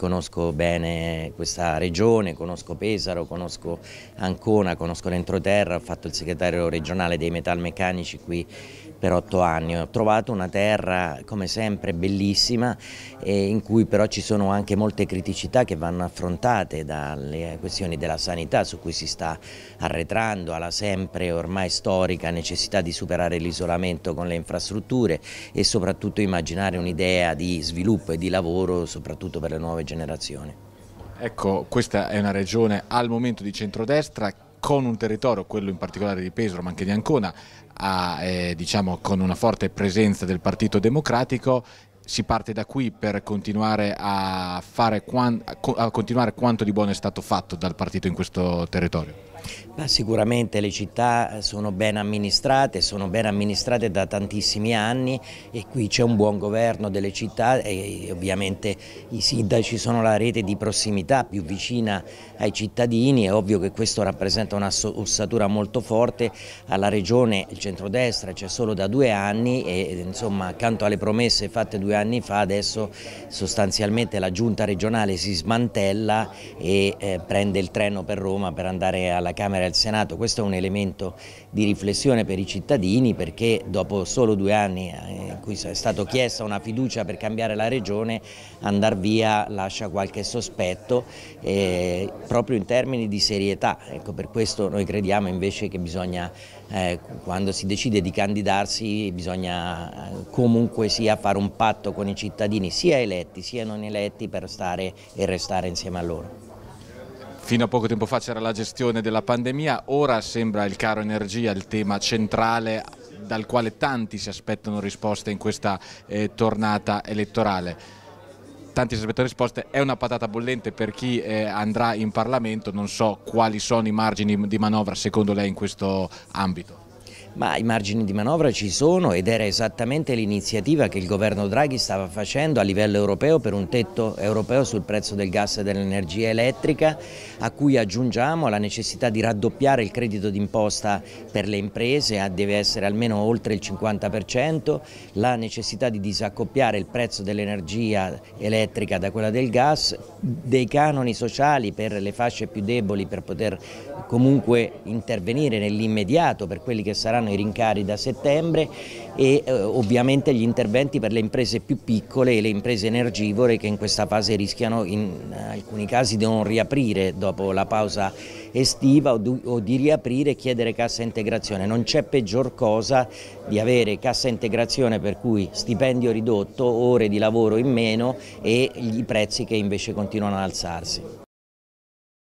Conosco bene questa regione, conosco Pesaro, conosco Ancona, conosco l'entroterra, ho fatto il segretario regionale dei metalmeccanici qui per otto anni. Ho trovato una terra come sempre bellissima in cui però ci sono anche molte criticità che vanno affrontate dalle questioni della sanità su cui si sta arretrando alla sempre ormai storica necessità di superare l'isolamento con le infrastrutture e soprattutto immaginare un'idea di sviluppo e di lavoro soprattutto per le nuove generazioni generazioni. Ecco, questa è una regione al momento di centrodestra con un territorio, quello in particolare di Pesaro ma anche di Ancona, a, eh, diciamo, con una forte presenza del Partito Democratico si parte da qui per continuare a, fare, a continuare quanto di buono è stato fatto dal partito in questo territorio? Ma sicuramente le città eh, sono ben amministrate, sono ben amministrate da tantissimi anni e qui c'è un buon governo delle città e ovviamente i sindaci sono la rete di prossimità più vicina ai cittadini, è ovvio che questo rappresenta una ossatura molto forte alla regione, il centrodestra c'è solo da due anni e insomma accanto alle promesse fatte due anni fa adesso sostanzialmente la giunta regionale si smantella e eh, prende il treno per Roma per andare alla alla Camera e al Senato, questo è un elemento di riflessione per i cittadini perché dopo solo due anni eh, in cui è stata chiesta una fiducia per cambiare la regione, andar via lascia qualche sospetto eh, proprio in termini di serietà, ecco, per questo noi crediamo invece che bisogna eh, quando si decide di candidarsi bisogna eh, comunque sia fare un patto con i cittadini sia eletti sia non eletti per stare e restare insieme a loro. Fino a poco tempo fa c'era la gestione della pandemia, ora sembra il caro energia il tema centrale dal quale tanti si aspettano risposte in questa eh, tornata elettorale tanti si aspettano risposte, è una patata bollente per chi eh, andrà in Parlamento, non so quali sono i margini di manovra secondo lei in questo ambito. Ma i margini di manovra ci sono ed era esattamente l'iniziativa che il governo Draghi stava facendo a livello europeo per un tetto europeo sul prezzo del gas e dell'energia elettrica a cui aggiungiamo la necessità di raddoppiare il credito d'imposta per le imprese, deve essere almeno oltre il 50%, la necessità di disaccoppiare il prezzo dell'energia elettrica da quella del gas, dei canoni sociali per le fasce più deboli per poter comunque intervenire nell'immediato per quelli che saranno saranno i rincari da settembre e eh, ovviamente gli interventi per le imprese più piccole e le imprese energivore che in questa fase rischiano in alcuni casi di non riaprire dopo la pausa estiva o di, o di riaprire e chiedere cassa integrazione. Non c'è peggior cosa di avere cassa integrazione per cui stipendio ridotto, ore di lavoro in meno e i prezzi che invece continuano ad alzarsi.